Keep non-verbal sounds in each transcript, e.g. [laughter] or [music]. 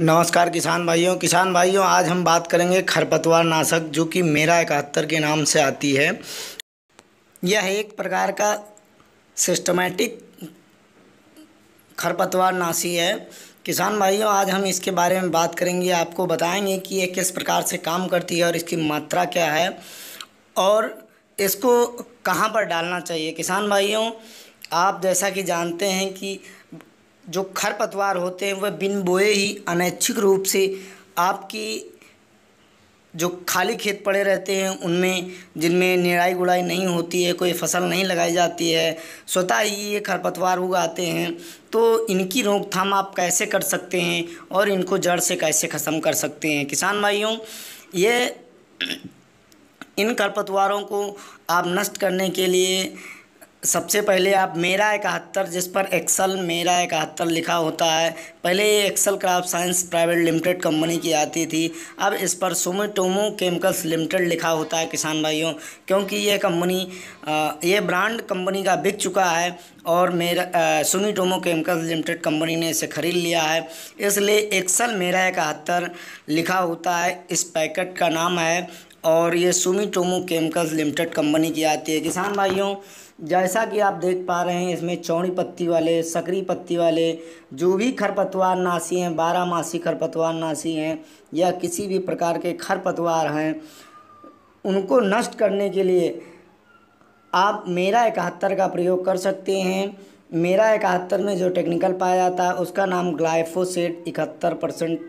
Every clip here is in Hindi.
नमस्कार किसान भाइयों किसान भाइयों आज हम बात करेंगे खरपतवार नाशक जो कि मेरा इकहत्तर के नाम से आती है यह एक प्रकार का सिस्टमेटिक खरपतवार नाशी है किसान भाइयों आज हम इसके बारे में बात करेंगे आपको बताएंगे कि यह किस प्रकार से काम करती है और इसकी मात्रा क्या है और इसको कहाँ पर डालना चाहिए किसान भाइयों आप जैसा कि जानते हैं कि जो खरपतवार होते हैं वह बिन बोए ही अनैच्छिक रूप से आपकी जो खाली खेत पड़े रहते हैं उनमें जिनमें निराई गुड़ाई नहीं होती है कोई फसल नहीं लगाई जाती है स्वतः ही ये खरपतवार उगाते हैं तो इनकी रोकथाम आप कैसे कर सकते हैं और इनको जड़ से कैसे ख़त्म कर सकते हैं किसान भाइयों ये [clears throat] इन खरपतवारों को आप नष्ट करने के लिए सबसे पहले आप मेरा इकहत्तर जिस पर एक्सल मेरा इकहत्तर लिखा होता है पहले ये excel craft science private limited company की आती थी अब इस पर सुमिटोमो केमिकल्स लिमिटेड लिखा होता है किसान भाइयों क्योंकि ये कंपनी ये ब्रांड कंपनी का बिक चुका है और मेरा सुमिटोमो केमिकल्स लिमिटेड कंपनी ने इसे ख़रीद लिया है इसलिए एक्सल मेरा इकहत्तर लिखा होता है इस पैकेट का नाम है और ये सुमीटोमो केमिकल्स लिमिटेड कंपनी की आती है किसान भाइयों जैसा कि आप देख पा रहे हैं इसमें चौड़ी पत्ती वाले सकरी पत्ती वाले जो भी खरपतवार नासी हैं बारह मासी खरपतवार नासी हैं या किसी भी प्रकार के खरपतवार हैं उनको नष्ट करने के लिए आप मेरा इकहत्तर का प्रयोग कर सकते हैं मेरा इकहत्तर में जो टेक्निकल पाया जाता है उसका नाम ग्लाइफोसेट इकहत्तर परसेंट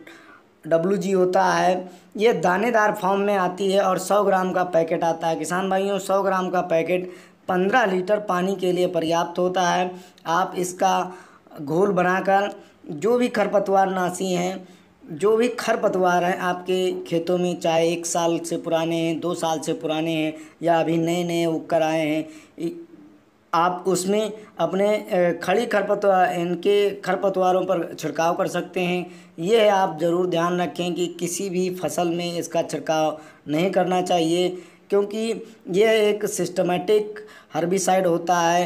डब्लू जी होता है ये दानेदार फॉर्म में आती है और सौ ग्राम का पैकेट आता है किसान भाइयों सौ ग्राम का पैकेट पंद्रह लीटर पानी के लिए पर्याप्त होता है आप इसका घोल बनाकर जो भी खरपतवार नासी हैं जो भी खरपतवार हैं आपके खेतों में चाहे एक साल से पुराने हैं दो साल से पुराने हैं या अभी नए नए उग कर आए हैं आप उसमें अपने खड़ी खरपतवार इनके खरपतवारों पर छिड़काव कर सकते हैं यह आप ज़रूर ध्यान रखें कि किसी भी फसल में इसका छिड़काव नहीं करना चाहिए क्योंकि यह एक सिस्टमेटिक हर्बिसाइड होता है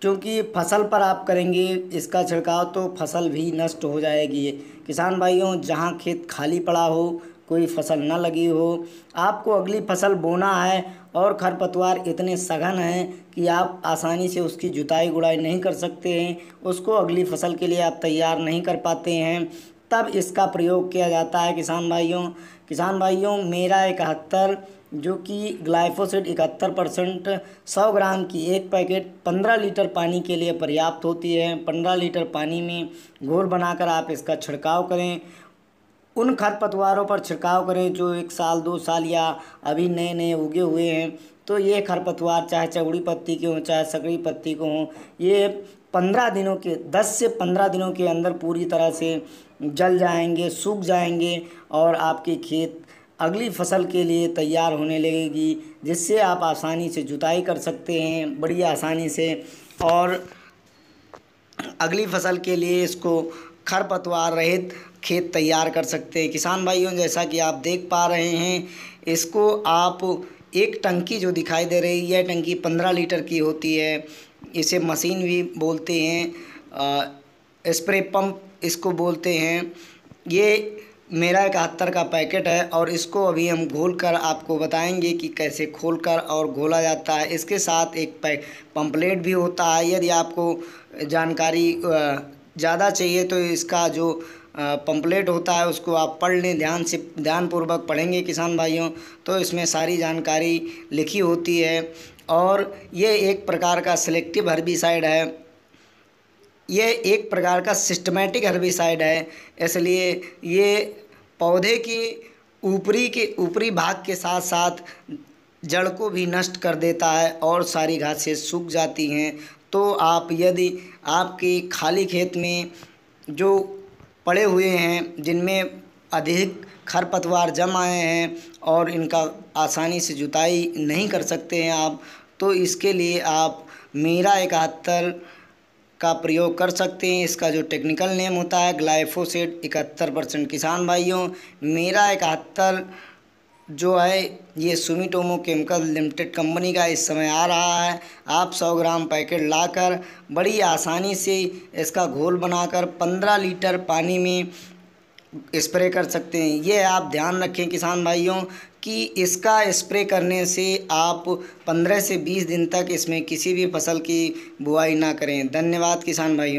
क्योंकि फसल पर आप करेंगे इसका छिड़काव तो फसल भी नष्ट हो जाएगी किसान भाइयों जहाँ खेत खाली पड़ा हो कोई फसल न लगी हो आपको अगली फसल बोना है और खरपतवार इतने सघन हैं कि आप आसानी से उसकी जुताई गुड़ाई नहीं कर सकते हैं उसको अगली फसल के लिए आप तैयार नहीं कर पाते हैं तब इसका प्रयोग किया जाता है किसान भाइयों किसान भाइयों मेरा इकहत्तर जो कि ग्लाइफोसिड इकहत्तर परसेंट सौ ग्राम की एक पैकेट पंद्रह लीटर पानी के लिए पर्याप्त होती है पंद्रह लीटर पानी में घोल बनाकर आप इसका छिड़काव करें उन खरपतवारों पर छिड़काव करें जो एक साल दो साल या अभी नए नए उगे हुए हैं तो ये खरपतवार चाहे चौड़ी पत्ती के हों चाहे सकड़ी पत्ती के हों ये पंद्रह दिनों के दस से पंद्रह दिनों के अंदर पूरी तरह से जल जाएंगे सूख जाएंगे और आपके खेत अगली फसल के लिए तैयार होने लगेगी जिससे आप आसानी से जुताई कर सकते हैं बड़ी आसानी से और अगली फसल के लिए इसको खरपतवार रहित खेत तैयार कर सकते हैं किसान भाइयों जैसा कि आप देख पा रहे हैं इसको आप एक टंकी जो दिखाई दे रही है टंकी पंद्रह लीटर की होती है इसे मशीन भी बोलते हैं स्प्रे पंप इसको बोलते हैं ये मेरा इकहत्तर का पैकेट है और इसको अभी हम घोल कर आपको बताएंगे कि कैसे खोल कर और घोला जाता है इसके साथ एक पम्पलेट भी होता है यदि आपको जानकारी ज़्यादा चाहिए तो इसका जो पम्पलेट होता है उसको आप पढ़ लें ध्यान से ध्यानपूर्वक पढ़ेंगे किसान भाइयों तो इसमें सारी जानकारी लिखी होती है और ये एक प्रकार का सिलेक्टिव हर्बिसाइड है ये एक प्रकार का सिस्टमेटिक हर्बिसाइड है इसलिए ये पौधे की ऊपरी के ऊपरी भाग के साथ साथ जड़ को भी नष्ट कर देता है और सारी घासें सूख जाती हैं तो आप यदि आपके खाली खेत में जो पड़े हुए हैं जिनमें अधिक खरपतवार जम आए हैं और इनका आसानी से जुताई नहीं कर सकते हैं आप तो इसके लिए आप मीरा इकहत्तर का प्रयोग कर सकते हैं इसका जो टेक्निकल नेम होता है ग्लाइफोसेट इकहत्तर परसेंट किसान भाइयों मीरा इकहत्तर जो है ये सुमिटोमो केमिकल लिमिटेड कंपनी का इस समय आ रहा है आप 100 ग्राम पैकेट लाकर बड़ी आसानी से इसका घोल बनाकर 15 लीटर पानी में स्प्रे कर सकते हैं ये आप ध्यान रखें किसान भाइयों कि इसका स्प्रे करने से आप 15 से 20 दिन तक इसमें किसी भी फसल की बुआई ना करें धन्यवाद किसान भाइयों